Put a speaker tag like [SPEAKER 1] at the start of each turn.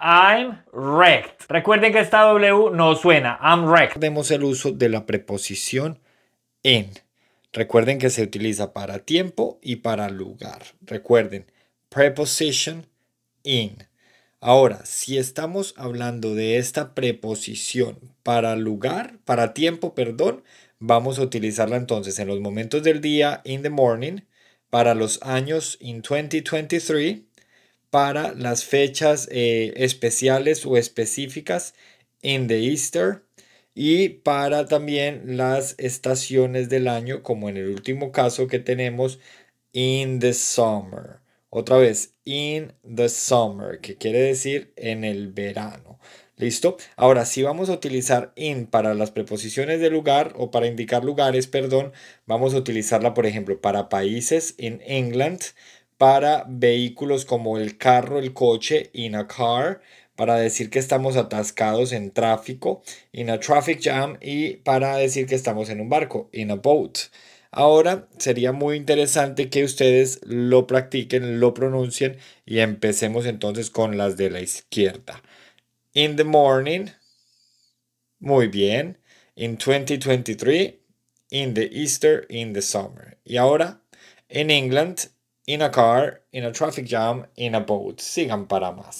[SPEAKER 1] I'm wrecked. Recuerden que esta W no suena. I'm wrecked. Vemos el uso de la preposición IN. Recuerden que se utiliza para tiempo y para lugar. Recuerden, preposition in. Ahora, si estamos hablando de esta preposición para lugar, para tiempo, perdón, vamos a utilizarla entonces en los momentos del día, in the morning, para los años in 2023 para las fechas eh, especiales o específicas In the Easter y para también las estaciones del año, como en el último caso que tenemos, in the summer. Otra vez, in the summer, que quiere decir en el verano. ¿Listo? Ahora, si vamos a utilizar in para las preposiciones de lugar o para indicar lugares, perdón, vamos a utilizarla, por ejemplo, para países in England, para vehículos como el carro, el coche, in a car, para decir que estamos atascados en tráfico, in a traffic jam, y para decir que estamos en un barco, in a boat. Ahora sería muy interesante que ustedes lo practiquen, lo pronuncien y empecemos entonces con las de la izquierda. In the morning, muy bien. In 2023, in the Easter, in the summer. Y ahora, in England, in a car, in a traffic jam, in a boat. Sigan para más.